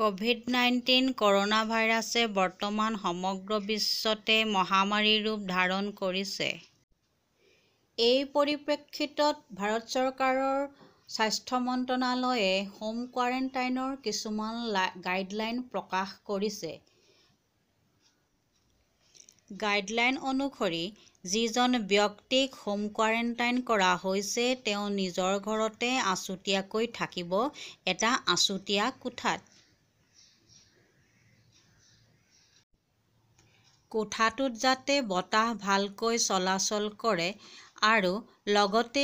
Covid nineteen corona ভাইৰাছে বৰ্তমান সমগ্ৰ বিশ্বতে মহামাৰীৰ ৰূপ ধাৰণ কৰিছে এই পৰিপ্ৰেক্ষিতত ভাৰত চৰকাৰৰ স্বাস্থ্য মন্ত্ৰণালয়ে হোম কোৱাৰেণ্টাইনৰ কিছুমান গাইডলাইন প্ৰকাশ কৰিছে গাইডলাইন অনুসৰি যিজন ব্যক্তিক হোম কোৱাৰেণ্টাইন কৰা হৈছে তেওঁ নিজৰ ঘৰতে আছুতীয়াকৈ থাকিব এটা আছুতীয়া কোঠাত কোঠাটোত যাতে বতাহ ভালকৈ চলাচল কৰে আৰু লগতে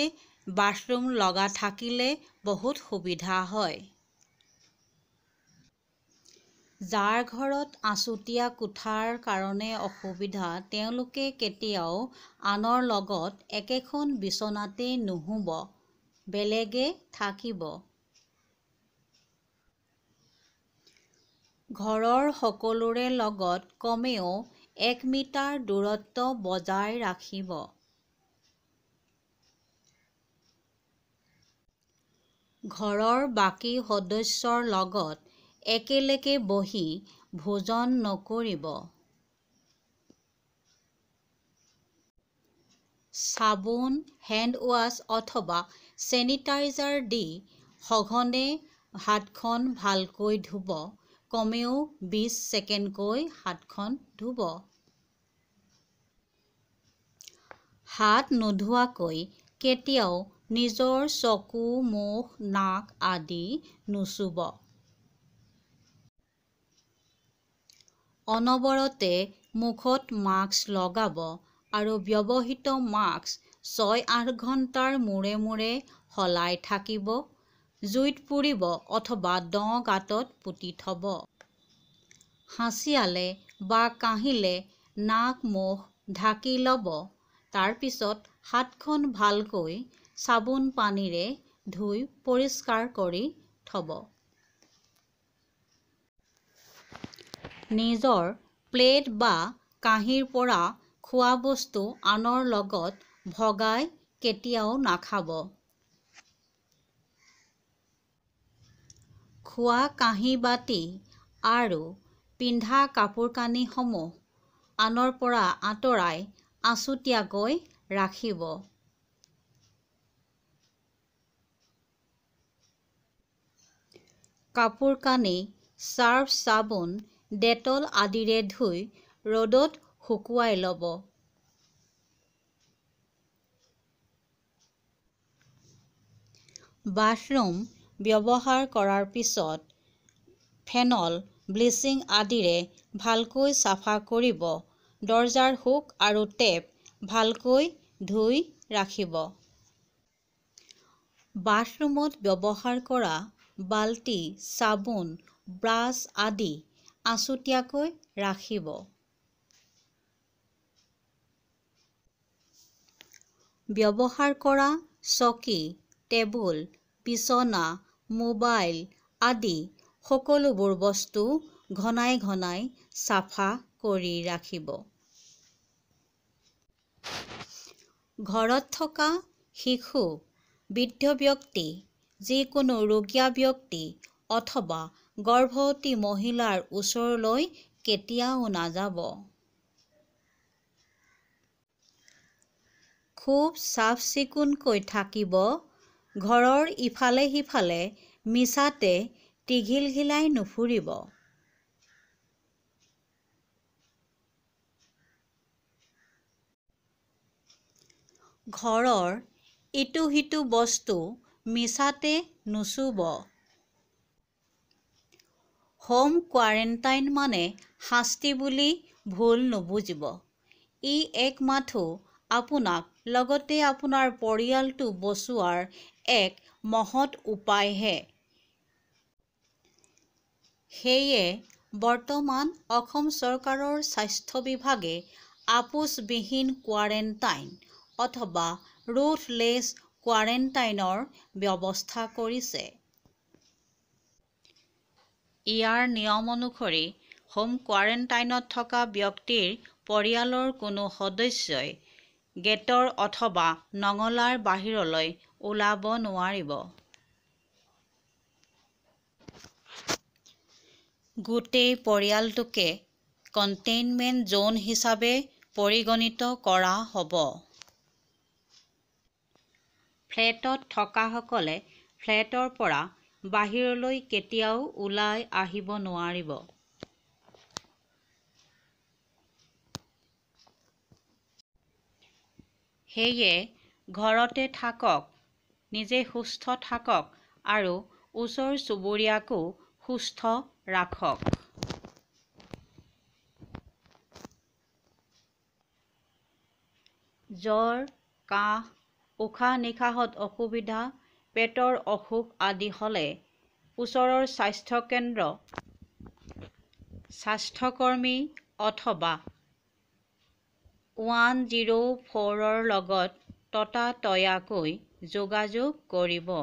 বাথৰুম লগা থাকিলে বহুত সুবিধা হয় যাৰ ঘৰত আছুতীয়া কোঠাৰ কাৰণে অসুবিধা তেওঁলোকে কেতিয়াও আনৰ লগত একেখন বিচনাতেই নুশুব বেলেগে থাকিব ঘৰৰ সকলোৰে লগত কমেও এক মিটাৰ দূৰত্ব বজাই ৰাখিব ঘৰৰ বাকী সদস্যৰ লগত একেলগে বহি ভোজন নকৰিব চাবোন হেণ্ড অথবা চেনিটাইজাৰ দি সঘনে হাতখন ভালকৈ ধুব কমেও বিছ ছেকেণ্ডকৈ হাতখন ধুব হাত নোধোৱাকৈ কেতিয়াও নিজৰ চকু মুখ নাক আদি নুচুব অনবৰতে মুখত মাস্ক লগাব আৰু ব্যৱহৃত মাস্ক ছয় আঠ ঘণ্টাৰ মূৰে মূৰে সলাই থাকিব জুইত পুৰিব অথবা দ গাঁতত পুতি থ'ব হাঁচিয়ালে বা কাঁহিলে নাক মুখ ঢাকি ল'ব তাৰপিছত হাতখন ভালকৈ চাবোন পানীৰে ধুই পৰিষ্কাৰ কৰি থ'ব নিজৰ প্লেট বা কাঁহীৰ পৰা খোৱা বস্তু আনৰ লগত ভগাই কেতিয়াও নাখাব খোৱা কাঁহী বাতি আৰু পিন্ধা কাপোৰ কানিসমূহ আনৰ পৰা আঁতৰাই আছুতীয়াকৈ ৰাখিব কাপোৰ কানি চাৰ্ফ চাবোন ডেটল আদিৰে ধুই ৰ'দত শুকুৱাই ল'ব বাথৰুম ব্যৱহাৰ কৰাৰ পিছত ফেনল ব্লিচিং আদিৰে ভালকৈ চাফা কৰিব দৰ্জাৰ হুক আৰু টেপ ভালকৈ ধুই ৰাখিব বাথৰুমত ব্যৱহাৰ কৰা বাল্টি চাবোন ব্ৰাছ আদি আছুতীয়াকৈ ৰাখিব ব্যৱহাৰ কৰা চকী টেবুল বিছনা মোবাইল আদি সকলোবোৰ বস্তু ঘনাই ঘনাই চাফা কৰি ৰাখিব ঘৰত থকা শিশু বৃদ্ধ ব্যক্তি যিকোনো ৰোগীয়া ব্যক্তি অথবা গৰ্ভৱতী মহিলাৰ ওচৰলৈ কেতিয়াও নাযাব খুব চাফ চিকুণকৈ থাকিব ঘৰৰ ইফালে সিফালে মিছাতে টিঘিলঘিলাই নুফুৰিব ঘৰৰ ইটো সিটো বস্তু মিছাতে নুচুব হোম কোৱাৰেণ্টাইন মানে শাস্তি বুলি ভুল নুবুজিব ই একমাথো আপোনাক লগতে আপোনাৰ পৰিয়ালটো বচোৱাৰ এক মহৎ উপায়হে সেয়ে বৰ্তমান অসম চৰকাৰৰ স্বাস্থ্য বিভাগে আপোচবিহীন কোৱাৰেণ্টাইন অথবা ৰুথলেছ কোৱাৰেণ্টাইনৰ ব্যৱস্থা কৰিছে ইয়াৰ নিয়ম অনুসৰি হোম কোৱাৰেণ্টাইনত থকা ব্যক্তিৰ পৰিয়ালৰ কোনো সদস্যই গেটৰ অথবা নঙলাৰ বাহিৰলৈ ওলাব নোৱাৰিব গোটেই পৰিয়ালটোকে কণ্টেইনমেণ্ট জ'ন হিচাপে পৰিগণিত কৰা হ'ব ফ্লেটত থকাসকলে ফ্লেটৰ পৰা বাহিৰলৈ কেতিয়াও ওলাই আহিব নোৱাৰিব সেয়ে ঘৰতে থাকক নিজে সুস্থ থাকক আৰু ওচৰ চুবুৰীয়াকো সুস্থ ৰাখক জ্বৰ কাহ উশাহ নিশাহত অসুবিধা পেটৰ অসুখ আদি হ'লে ওচৰৰ স্বাস্থ্যকেন্দ্ৰ স্বাস্থ্যকৰ্মী অথবা ওৱান জিৰ' ফ'ৰৰ লগত ততাতৈয়াকৈ যোগাযোগ কৰিব